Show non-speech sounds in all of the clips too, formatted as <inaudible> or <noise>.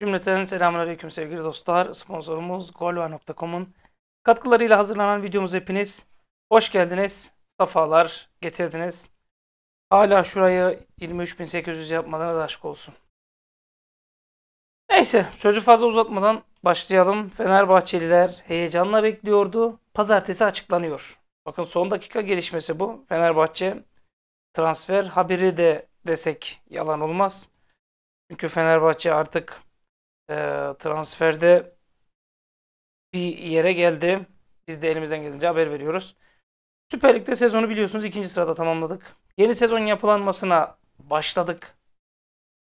Cümleten selamünaleyküm sevgili dostlar. Sponsorumuz golva.com'un katkılarıyla hazırlanan videomuz hepiniz. Hoş geldiniz. Safalar getirdiniz. Hala şurayı 23.800 yapmadığınız aşk olsun. Neyse sözü fazla uzatmadan başlayalım. Fenerbahçeliler heyecanla bekliyordu. Pazartesi açıklanıyor. Bakın son dakika gelişmesi bu. Fenerbahçe transfer haberi de desek yalan olmaz. Çünkü Fenerbahçe artık e, transferde bir yere geldi. Biz de elimizden gelince haber veriyoruz. Süper Lig'de sezonu biliyorsunuz ikinci sırada tamamladık. Yeni sezon yapılanmasına başladık.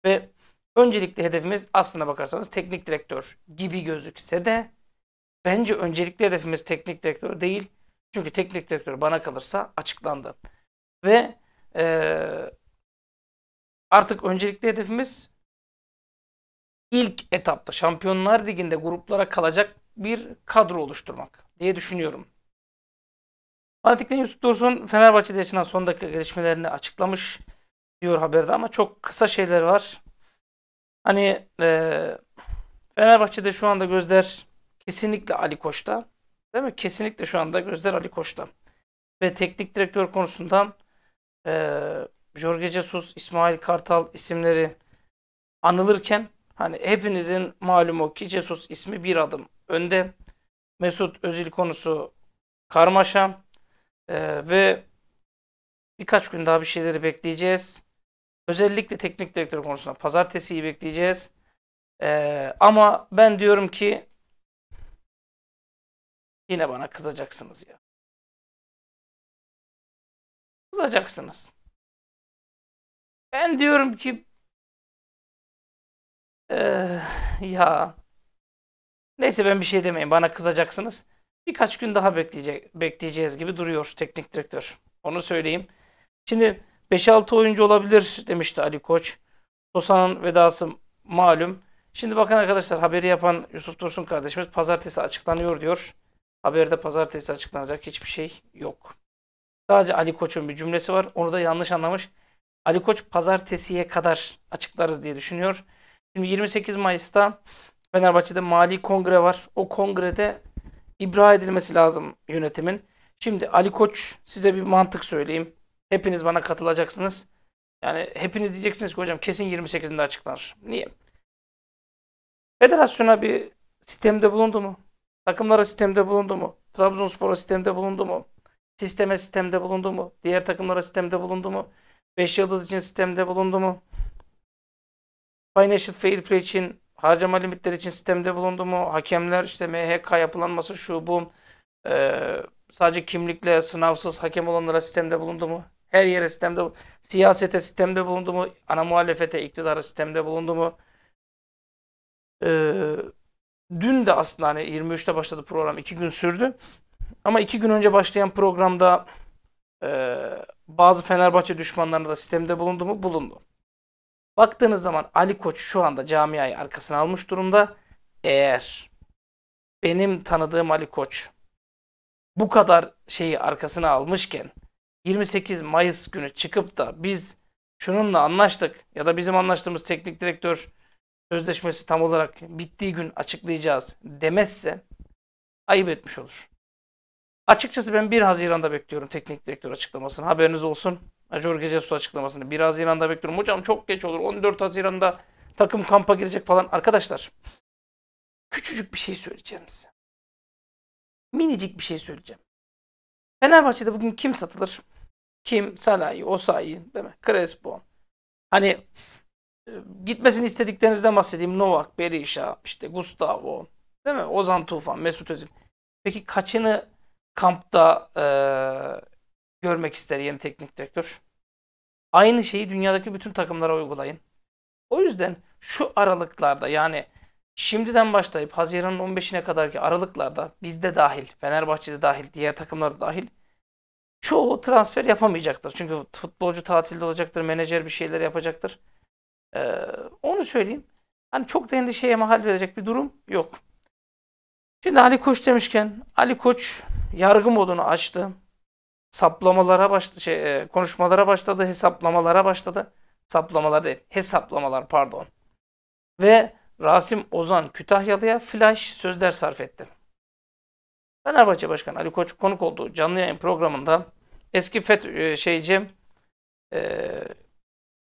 Ve Öncelikli hedefimiz aslına bakarsanız teknik direktör gibi gözükse de bence öncelikli hedefimiz teknik direktör değil. Çünkü teknik direktör bana kalırsa açıklandı. Ve e, artık öncelikli hedefimiz ilk etapta Şampiyonlar Ligi'nde gruplara kalacak bir kadro oluşturmak diye düşünüyorum. Fanatik'ten Yusuf Dursun Fenerbahçe'de yaşanan son dakika gelişmelerini açıklamış diyor haberde ama çok kısa şeyler var. Hani e, Fenerbahçe'de şu anda gözler kesinlikle Ali Koç'ta. Değil mi? Kesinlikle şu anda gözler Ali Koç'ta. Ve teknik direktör konusundan e, Jorge Jesus, İsmail Kartal isimleri anılırken hani hepinizin malumu ki Jesus ismi bir adım önde. Mesut Özil konusu karmaşa e, ve birkaç gün daha bir şeyleri bekleyeceğiz. Özellikle teknik direktör konusunda pazartesiyi bekleyeceğiz. Ee, ama ben diyorum ki yine bana kızacaksınız ya. Kızacaksınız. Ben diyorum ki ee, ya neyse ben bir şey demeyin bana kızacaksınız. Birkaç gün daha bekleyecek, bekleyeceğiz gibi duruyor teknik direktör. Onu söyleyeyim. Şimdi 5-6 oyuncu olabilir demişti Ali Koç. Tosan'ın vedası malum. Şimdi bakın arkadaşlar haberi yapan Yusuf Dursun kardeşimiz pazartesi açıklanıyor diyor. Haberde pazartesi açıklanacak hiçbir şey yok. Sadece Ali Koç'un bir cümlesi var. Onu da yanlış anlamış. Ali Koç pazartesiye kadar açıklarız diye düşünüyor. Şimdi 28 Mayıs'ta Fenerbahçe'de mali kongre var. O kongrede ibra edilmesi lazım yönetimin. Şimdi Ali Koç size bir mantık söyleyeyim. Hepiniz bana katılacaksınız. Yani hepiniz diyeceksiniz ki hocam kesin 28'inde açıklanır. Niye? Federasyona bir sistemde bulundu mu? Takımlara sistemde bulundu mu? Trabzonspor'a sistemde bulundu mu? Sisteme sistemde bulundu mu? Diğer takımlara sistemde bulundu mu? 5 yıldız için sistemde bulundu mu? Financial Fair Play için harcama limitleri için sistemde bulundu mu? Hakemler işte MHK yapılanması şu bu. Ee, sadece kimlikle sınavsız hakem olanlara sistemde bulundu mu? Her yere sistemde, siyasete sistemde bulundu mu? Ana muhalefete, iktidara sistemde bulundu mu? Ee, dün de aslında hani 23'te başladı program. iki gün sürdü. Ama iki gün önce başlayan programda e, bazı Fenerbahçe düşmanlarına da sistemde bulundu mu? Bulundu. Baktığınız zaman Ali Koç şu anda camiayı arkasına almış durumda. Eğer benim tanıdığım Ali Koç bu kadar şeyi arkasına almışken 28 Mayıs günü çıkıp da biz şununla anlaştık ya da bizim anlaştığımız teknik direktör sözleşmesi tam olarak bittiği gün açıklayacağız demezse ayıp etmiş olur. Açıkçası ben 1 Haziran'da bekliyorum teknik direktör açıklamasını. Haberiniz olsun. Jorge Jesus açıklamasını 1 Haziran'da bekliyorum. Hocam çok geç olur. 14 Haziran'da takım kampa girecek falan. Arkadaşlar küçücük bir şey söyleyeceğim size. Minicik bir şey söyleyeceğim. Fenerbahçe'de bugün kim satılır? Kim? Salah'ı, Osayi, değil mi? Crespo. Hani e, gitmesini istediklerinizden bahsedeyim. Novak, Berisha, işte Gustavo, değil mi? Ozan Tufan, Mesut Özil. Peki kaçını kampta e, görmek ister yeni teknik direktör? Aynı şeyi dünyadaki bütün takımlara uygulayın. O yüzden şu aralıklarda yani şimdiden başlayıp Haziran'ın 15'ine kadarki aralıklarda bizde dahil, Fenerbahçe'de dahil, diğer takımlar dahil çoğu transfer yapamayacaktır. Çünkü futbolcu tatilde olacaktır, menajer bir şeyler yapacaktır. Ee, onu söyleyeyim. Hani çok da endişeye mahal verecek bir durum yok. Şimdi Ali Koç demişken Ali Koç yargı modunu açtı. Saplamalara başladı, şey, e, konuşmalara başladı, hesaplamalara başladı. Saplamalar değil, hesaplamalar pardon. Ve Rasim Ozan Kütahyalı'ya flash sözler sarf etti. Fenerbahçe Başkanı Ali Koç konuk olduğu canlı yayın programında eski FETÖ e, şeyci e,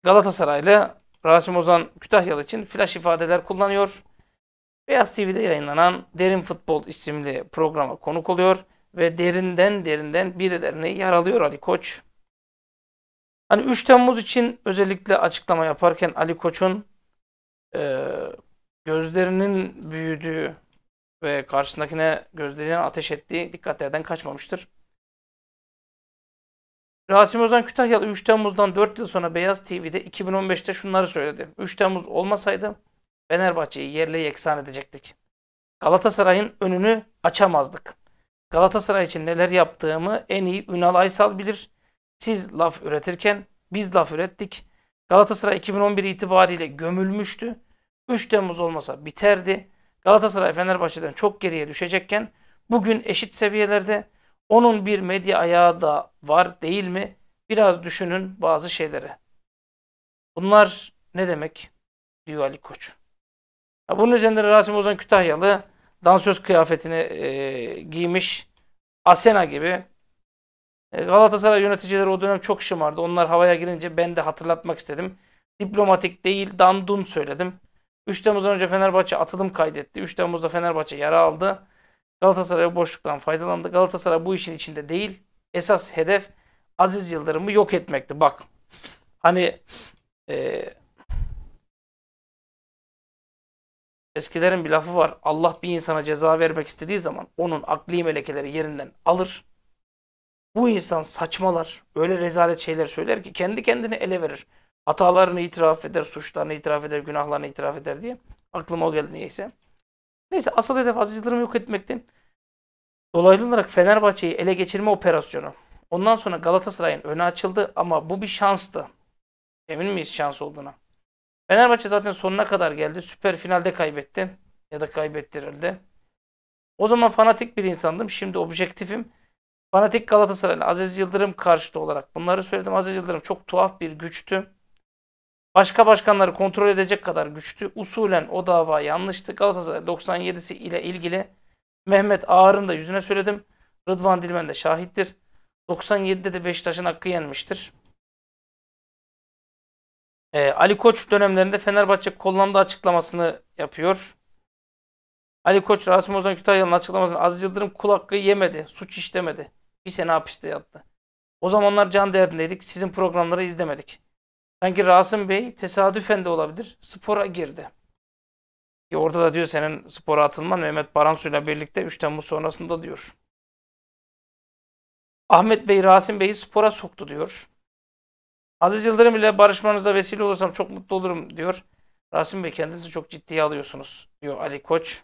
Galatasaraylı Rasim Ozan Kütahyalı için flash ifadeler kullanıyor. Beyaz TV'de yayınlanan Derin Futbol isimli programa konuk oluyor ve derinden derinden birilerini yaralıyor Ali Koç. Hani 3 Temmuz için özellikle açıklama yaparken Ali Koç'un e, gözlerinin büyüdüğü ve karşısındakine gözlerinden ateş ettiği dikkatlerden kaçmamıştır. Rasim Ozan Kütahyalı 3 Temmuz'dan 4 yıl sonra Beyaz TV'de 2015'te şunları söyledi. 3 Temmuz olmasaydı Fenerbahçe'yi yerle yeksan edecektik. Galatasaray'ın önünü açamazdık. Galatasaray için neler yaptığımı en iyi Ünal Aysal bilir. Siz laf üretirken biz laf ürettik. Galatasaray 2011 itibariyle gömülmüştü. 3 Temmuz olmasa biterdi. Galatasaray Fenerbahçe'den çok geriye düşecekken bugün eşit seviyelerde onun bir medya ayağı da var değil mi? Biraz düşünün bazı şeyleri. Bunlar ne demek? Diyor Ali Koç. Ya bunun üzerinde Rasim Ozan Kütahyalı dansöz kıyafetini e, giymiş. Asena gibi. E, Galatasaray yöneticileri o dönem çok şımardı. Onlar havaya girince ben de hatırlatmak istedim. Diplomatik değil dandun söyledim. 3 Temmuz'dan önce Fenerbahçe atılım kaydetti. 3 Temmuz'da Fenerbahçe yara aldı. Galatasaray boşluktan faydalandı. Galatasaray bu işin içinde değil. Esas hedef Aziz Yıldırım'ı yok etmekti. Bak hani e, eskilerin bir lafı var. Allah bir insana ceza vermek istediği zaman onun akli melekeleri yerinden alır. Bu insan saçmalar. Öyle rezalet şeyler söyler ki kendi kendini ele verir. Hatalarını itiraf eder, suçlarını itiraf eder, günahlarını itiraf eder diye. Aklıma o geldi neyse. Neyse asıl hedef Aziz Yıldırım'ı yok etmekti. Dolaylı olarak Fenerbahçe'yi ele geçirme operasyonu. Ondan sonra Galatasaray'ın öne açıldı ama bu bir şanstı. Emin miyiz şans olduğuna? Fenerbahçe zaten sonuna kadar geldi. Süper finalde kaybetti. Ya da kaybettirildi. O zaman fanatik bir insandım. Şimdi objektifim. Fanatik Galatasaray'la Aziz Yıldırım karşıtı olarak bunları söyledim. Aziz Yıldırım çok tuhaf bir güçtü başka başkanları kontrol edecek kadar güçlü Usulen o dava yanlıştı. Galatasaray 97'si ile ilgili Mehmet Ağar'ın da yüzüne söyledim. Rıdvan Dilmen de şahittir. 97'de de Beşiktaş'ın hakkı yenmiştir. Ee, Ali Koç dönemlerinde Fenerbahçe kullandığı açıklamasını yapıyor. Ali Koç, Rasim Ozan Kütahyalı'nın açıklamasını Aziz Yıldırım kul hakkı yemedi, suç işlemedi. Bir sene hapiste yattı. O zamanlar can derdindeydik, sizin programları izlemedik. Sanki Rasım Bey tesadüfen de olabilir spora girdi. Ki orada da diyor senin spora atılman Mehmet Baransu'yla birlikte 3 Temmuz sonrasında diyor. Ahmet Bey Rasim Bey'i spora soktu diyor. Aziz Yıldırım ile barışmanıza vesile olursam çok mutlu olurum diyor. Rasim Bey kendinizi çok ciddiye alıyorsunuz diyor Ali Koç.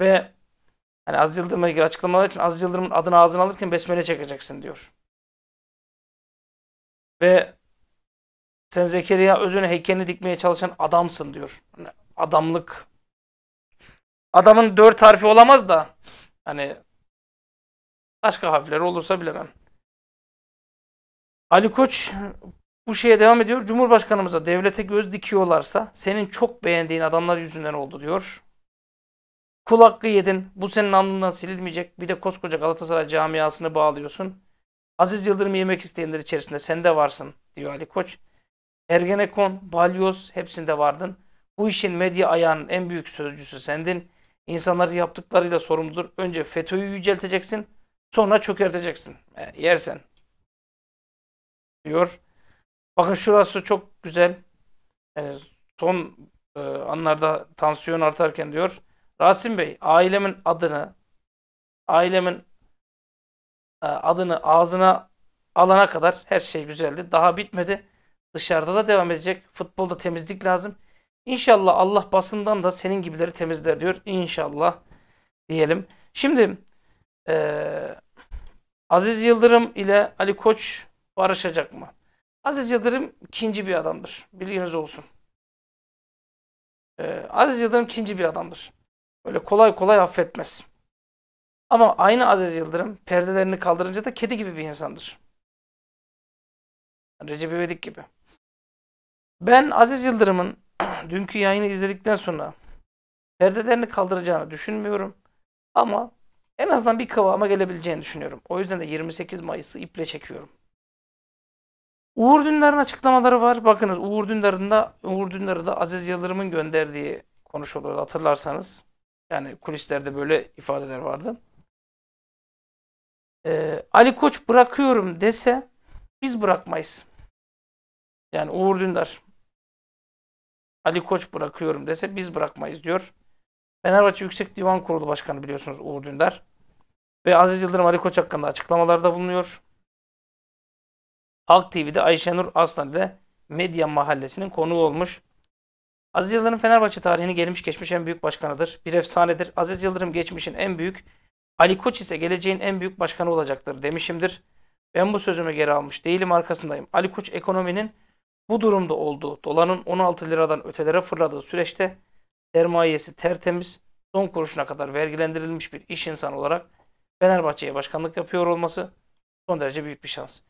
Ve hani Aziz Yıldırım'a ilgili açıklamalar için Aziz Yıldırım'ın adını ağzına alırken besmele çekeceksin diyor. Ve sen Zekeriya Özünü heykeli dikmeye çalışan adamsın diyor. Yani adamlık. Adamın dört harfi olamaz da hani başka harfleri olursa bilemem. Ali Koç bu şeye devam ediyor. Cumhurbaşkanımıza devlete göz dikiyorlarsa senin çok beğendiğin adamlar yüzünden oldu diyor. Kul hakkı yedin. Bu senin alnından silinmeyecek. Bir de koskoca Galatasaray camiasını bağlıyorsun. Aziz Yıldırım yemek isteyenler içerisinde sen de varsın diyor Ali Koç. Ergenekon, balyoz hepsinde vardın. Bu işin medya ayağının en büyük sözcüsü sendin. İnsanları yaptıklarıyla sorumludur. Önce FETÖ'yü yücelteceksin, sonra çökerteceksin. E, yersen. Diyor. Bakın şurası çok güzel. E, son e, anlarda tansiyon artarken diyor. Rasim Bey, ailemin adını, ailemin e, adını ağzına alana kadar her şey güzeldi. Daha bitmedi. Dışarıda da devam edecek. Futbolda temizlik lazım. İnşallah Allah basından da senin gibileri temizler diyor. İnşallah diyelim. Şimdi e, Aziz Yıldırım ile Ali Koç barışacak mı? Aziz Yıldırım ikinci bir adamdır. Bilginiz olsun. E, Aziz Yıldırım ikinci bir adamdır. Böyle kolay kolay affetmez. Ama aynı Aziz Yıldırım perdelerini kaldırınca da kedi gibi bir insandır. Recep İvedik gibi. Ben Aziz Yıldırım'ın <clears throat> dünkü yayını izledikten sonra perdelerini kaldıracağını düşünmüyorum. Ama en azından bir kıvama gelebileceğini düşünüyorum. O yüzden de 28 Mayıs'ı iple çekiyorum. Uğur Dündar'ın açıklamaları var. Bakınız Uğur Dündar'ın da Uğur Dündar'ı da Aziz Yıldırım'ın gönderdiği konuşulurdu hatırlarsanız. Yani kulislerde böyle ifadeler vardı. Ee, Ali Koç bırakıyorum dese biz bırakmayız. Yani Uğur Dündar Ali Koç bırakıyorum dese biz bırakmayız diyor. Fenerbahçe Yüksek Divan Kurulu Başkanı biliyorsunuz Uğur Dündar. Ve Aziz Yıldırım Ali Koç hakkında açıklamalarda bulunuyor. Halk TV'de Ayşenur Aslan ile Medya Mahallesi'nin konuğu olmuş. Aziz Yıldırım Fenerbahçe tarihini gelmiş geçmiş en büyük başkanıdır. Bir efsanedir. Aziz Yıldırım geçmişin en büyük, Ali Koç ise geleceğin en büyük başkanı olacaktır demişimdir. Ben bu sözümü geri almış değilim arkasındayım. Ali Koç ekonominin bu durumda oldu. Doların 16 liradan ötelere fırladığı süreçte sermayesi tertemiz, son kuruşuna kadar vergilendirilmiş bir iş insanı olarak Fenerbahçe'ye başkanlık yapıyor olması son derece büyük bir şans.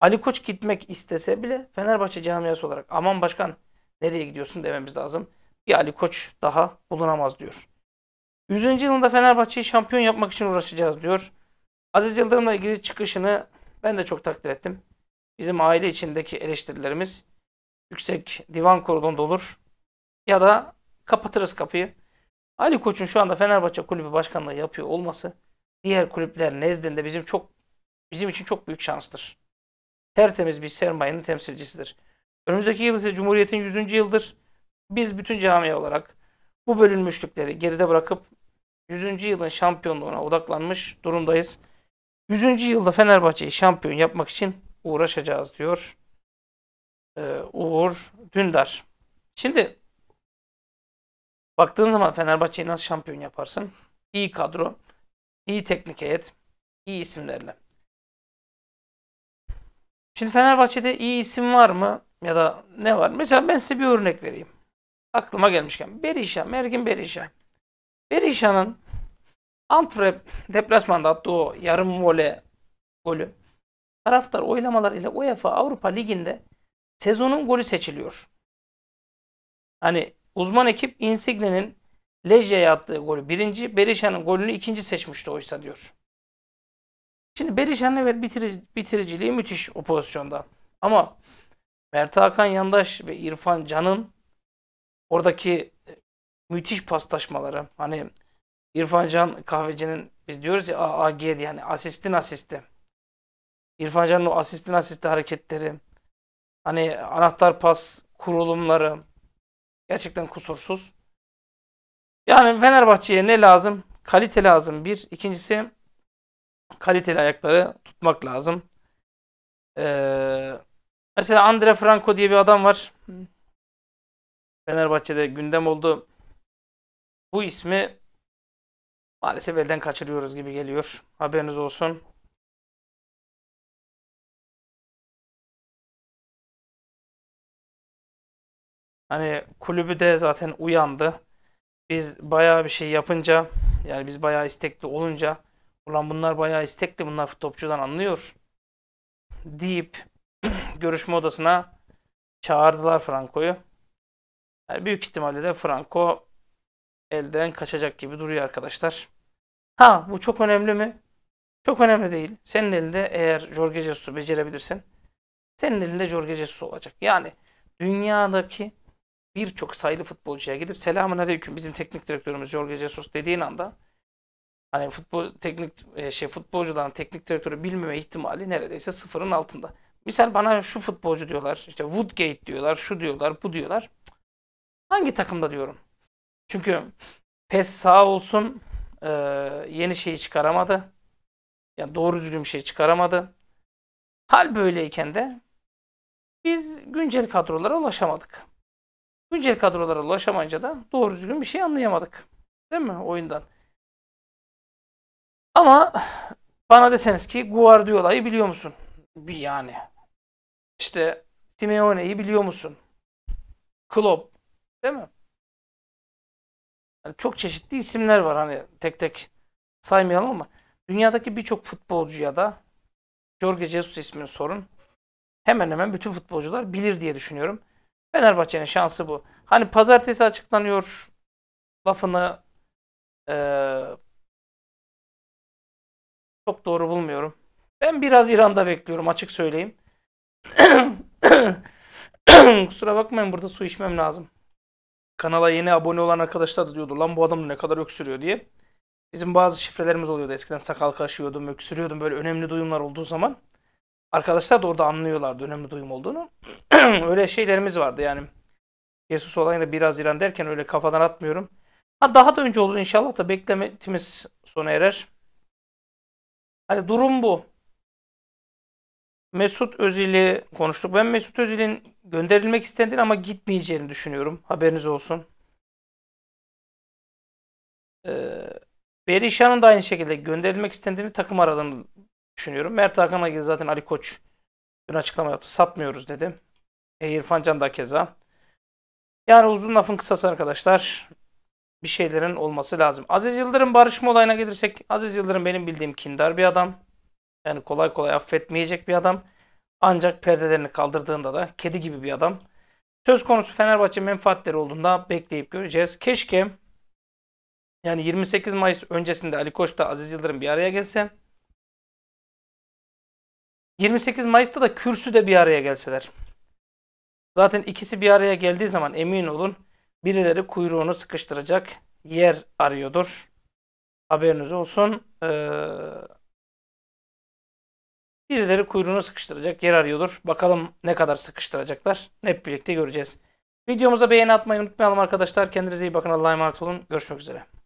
Ali Koç gitmek istese bile Fenerbahçe camiası olarak aman başkan nereye gidiyorsun dememiz lazım. Bir Ali Koç daha bulunamaz diyor. 100. yılında Fenerbahçe'yi şampiyon yapmak için uğraşacağız diyor. Aziz Yıldırım'la ilgili çıkışını ben de çok takdir ettim. Bizim aile içindeki eleştirilerimiz yüksek divan kurulunda olur. Ya da kapatırız kapıyı. Ali Koç'un şu anda Fenerbahçe kulübü başkanlığı yapıyor olması diğer kulüpler nezdinde bizim çok bizim için çok büyük şanstır. Tertemiz bir sermayenin temsilcisidir. Önümüzdeki yıl ise Cumhuriyet'in 100. yıldır. Biz bütün camia olarak bu bölünmüşlükleri geride bırakıp 100. yılın şampiyonluğuna odaklanmış durumdayız. 100. yılda Fenerbahçe'yi şampiyon yapmak için uğraşacağız diyor. Ee, Uğur Dündar. Şimdi baktığın zaman Fenerbahçe'yi nasıl şampiyon yaparsın? İyi kadro, iyi teknik heyet, iyi isimlerle. Şimdi Fenerbahçe'de iyi isim var mı? Ya da ne var? Mesela ben size bir örnek vereyim. Aklıma gelmişken. Berisha, Mergin Berisha. Berisha'nın Antwerp deplasmanda attığı o yarım vole golü taraftar oylamalar ile UEFA Avrupa Ligi'nde sezonun golü seçiliyor. Hani uzman ekip Insigne'nin Lejya'ya attığı golü birinci, Berisha'nın golünü ikinci seçmişti oysa diyor. Şimdi Berisha'nın evet bitirici, bitiriciliği müthiş o pozisyonda. Ama Mert Hakan Yandaş ve İrfan Can'ın oradaki e, müthiş paslaşmaları. Hani İrfan Can kahvecinin biz diyoruz ya AAG yani asistin asisti. İrfan Can'ın o asistin asisti hareketleri. Hani anahtar pas kurulumları gerçekten kusursuz. Yani Fenerbahçe'ye ne lazım? Kalite lazım bir. İkincisi kaliteli ayakları tutmak lazım. Ee, mesela Andre Franco diye bir adam var. Fenerbahçe'de gündem oldu. Bu ismi maalesef elden kaçırıyoruz gibi geliyor. Haberiniz olsun. Hani kulübü de zaten uyandı. Biz bayağı bir şey yapınca yani biz bayağı istekli olunca ulan bunlar bayağı istekli bunlar futbolcudan anlıyor deyip <clears throat> görüşme odasına çağırdılar Franco'yu. Yani büyük ihtimalle de Franco elden kaçacak gibi duruyor arkadaşlar. Ha bu çok önemli mi? Çok önemli değil. Senin elinde eğer Jorge Jesus'u becerebilirsen senin elinde Jorge Jesus olacak. Yani dünyadaki birçok sayılı futbolcuya gidip selamun aleyküm bizim teknik direktörümüz Jorge Jesus dediğin anda hani futbol teknik e, şey futbolcuların teknik direktörü bilmeme ihtimali neredeyse sıfırın altında. Misal bana şu futbolcu diyorlar, işte Woodgate diyorlar, şu diyorlar, bu diyorlar. Hangi takımda diyorum? Çünkü PES sağ olsun e, yeni şeyi çıkaramadı. Yani doğru düzgün bir şey çıkaramadı. Hal böyleyken de biz güncel kadrolara ulaşamadık güncel kadrolara ulaşamayınca da doğru düzgün bir şey anlayamadık. Değil mi oyundan? Ama bana deseniz ki Guardiola'yı biliyor musun? Bir yani. İşte Simeone'yi biliyor musun? Klopp. Değil mi? Yani çok çeşitli isimler var hani tek tek saymayalım ama dünyadaki birçok futbolcuya da Jorge Jesus ismini sorun. Hemen hemen bütün futbolcular bilir diye düşünüyorum. Fenerbahçe'nin şansı bu. Hani pazartesi açıklanıyor lafını ee, çok doğru bulmuyorum. Ben biraz İran'da bekliyorum açık söyleyeyim. <coughs> Kusura bakmayın burada su içmem lazım. Kanala yeni abone olan arkadaşlar da diyordu lan bu adam ne kadar öksürüyor diye. Bizim bazı şifrelerimiz oluyordu eskiden sakal kaşıyordum öksürüyordum böyle önemli duyumlar olduğu zaman. Arkadaşlar da orada anlıyorlardı önemli duyum olduğunu. <clears throat> öyle şeylerimiz vardı yani. Jesus olayını biraz İran derken öyle kafadan atmıyorum. Ha, daha da önce olur inşallah da beklemetimiz sona erer. Hani durum bu. Mesut Özil'i konuştuk. Ben Mesut Özil'in gönderilmek istendiğini ama gitmeyeceğini düşünüyorum. Haberiniz olsun. Ee, Berisha'nın da aynı şekilde gönderilmek istendiğini takım aralarında düşünüyorum. Mert Hakan'a ilgili zaten Ali Koç dün açıklama yaptı. Satmıyoruz dedim. E, İrfan Can da keza. Yani uzun lafın kısası arkadaşlar. Bir şeylerin olması lazım. Aziz Yıldırım barışma olayına gelirsek Aziz Yıldırım benim bildiğim kindar bir adam. Yani kolay kolay affetmeyecek bir adam. Ancak perdelerini kaldırdığında da kedi gibi bir adam. Söz konusu Fenerbahçe menfaatleri olduğunda bekleyip göreceğiz. Keşke yani 28 Mayıs öncesinde Ali Koç da Aziz Yıldırım bir araya gelse. 28 Mayıs'ta da kürsü de bir araya gelseler. Zaten ikisi bir araya geldiği zaman emin olun birileri kuyruğunu sıkıştıracak yer arıyordur. Haberiniz olsun. Ee, birileri kuyruğunu sıkıştıracak yer arıyordur. Bakalım ne kadar sıkıştıracaklar. Hep birlikte göreceğiz. Videomuza beğeni atmayı unutmayalım arkadaşlar. Kendinize iyi bakın. Allah'a emanet olun. Görüşmek üzere.